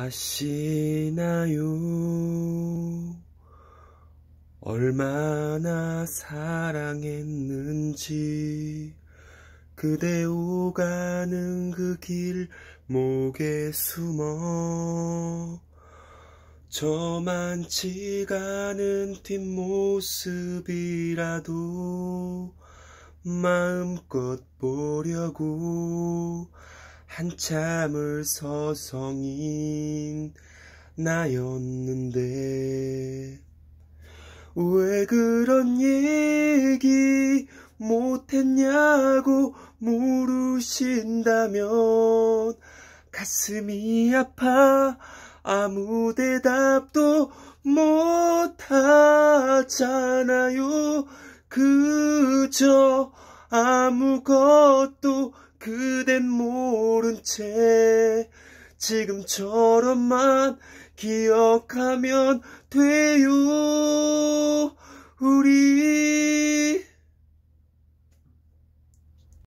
아시나요? 얼마나 사랑했는지 그대 오가는 그 길목에 숨어 저만치가 않은 뒷모습이라도 마음껏 보려고 한참을 서성인 나였는데 왜 그런 얘기 못했냐고 물으신다면 가슴이 아파 아무 대답도 못하잖아요 그저 아무것도 그댄 모른 채 지금처럼만 기억하면 돼요 우리